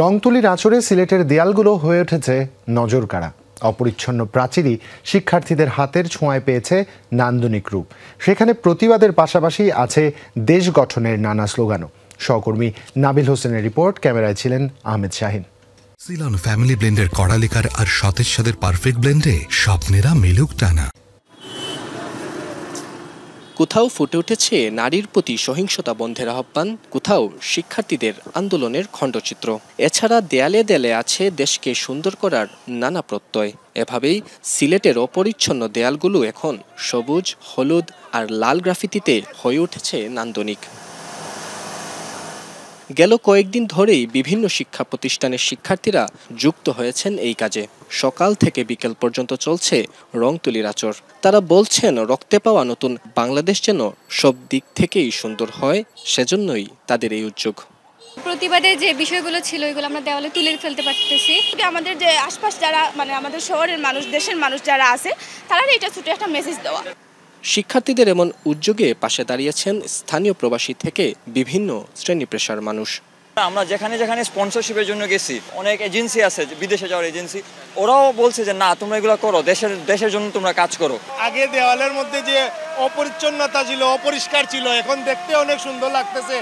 রংতুলির আঁচড়ে সিলেটের দেয়ালগুলো হয়ে উঠেছে নজরকাড়া অপরিচ্ছন্ন প্রাচীরই শিক্ষার্থীদের হাতের ছোঁয়ায় পেয়েছে নান্দনিক রূপ সেখানে প্রতিবাদের পাশাপাশি আছে দেশ গঠনের নানা স্লোগানও সহকর্মী নাবিল হোসেনের রিপোর্ট ক্যামেরায় ছিলেন আহমেদ শাহিন সিলন ফ্যামিলি ব্লেন্ডের কড়ালিকার আর সতেজ সাদের পারফেক্ট ব্লেন্ডে স্বপ্নেরা মেলুক টানা কোথাও ফুটে উঠেছে নারীর প্রতি সহিংসতা বন্ধের আহ্বান কোথাও শিক্ষার্থীদের আন্দোলনের খণ্ডচিত্র এছাড়া দেয়ালে দেয়ালে আছে দেশকে সুন্দর করার নানা প্রত্যয় এভাবেই সিলেটের অপরিচ্ছন্ন দেয়ালগুলো এখন সবুজ হলুদ আর লাল গ্রাফিতিতে হয়ে উঠেছে নান্দনিক গেল কয়েকদিন ধরেই বিভিন্ন শিক্ষা প্রতিষ্ঠানের শিক্ষার্থীরা যুক্ত হয়েছেন এই কাজে সকাল থেকে বিকেল পর্যন্ত চলছে রং তুলির আচর তারা বলছেন রক্তে পাওয়া নতুন বাংলাদেশ যেন সব দিক থেকেই সুন্দর হয় সেজন্যই তাদের এই উদ্যোগ প্রতিবাদে যে বিষয়গুলো ছিল ওইগুলো আমরা দেওয়ালে তুলে ফেলতে পারতেছি আমাদের যে আশপাশ যারা মানে আমাদের শহরের মানুষ দেশের মানুষ যারা আছে তারা এটা ছুটে একটা মেসেজ দেওয়া শিক্ষার্থীদের এমন উদ্যোগে পাশে দাঁড়িয়েছেন স্থানীয় প্রবাসী থেকে বিভিন্ন শ্রেণী পেশার মানুষ আমরা যেখানে যেখানে স্পন্সরশিপের জন্য গেছি অনেক এজেন্সি আছে বিদেশে যাওয়ার এজেন্সি ওরাও বলছে যে না তোমরা এগুলো করো দেশের দেশের জন্য তোমরা কাজ করো আগে দেওয়ালের মধ্যে যে অপরিচ্ছন্নতা ছিল অপরিষ্কার ছিল এখন দেখতে অনেক সুন্দর লাগতেছে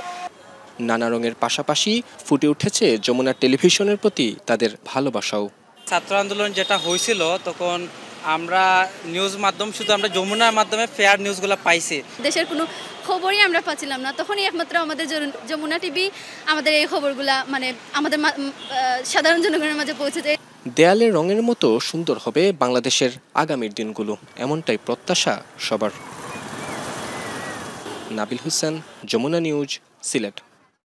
নানা রঙের পাশাপাশি ফুটে উঠেছে যমুনা টেলিভিশনের প্রতি তাদের ভালোবাসাও ছাত্র আন্দোলন যেটা হয়েছিল তখন আমরা নিউজ মাধ্যম শুধু আমরা যমুনার মাধ্যমে ফেয়ার নিউজগুলো পাইছি দেশের কোনো খবরই আমরা পাচ্ছিলাম না তখনই একমাত্র আমাদের যমুনা টিভি আমাদের এই খবরগুলা মানে আমাদের সাধারণ জনগণের মাঝে পৌঁছে যায় দেয়ালের রঙের মতো সুন্দর হবে বাংলাদেশের আগামীর দিনগুলো এমনটাই প্রত্যাশা সবার নাবিল হোসেন যমুনা নিউজ সিলেট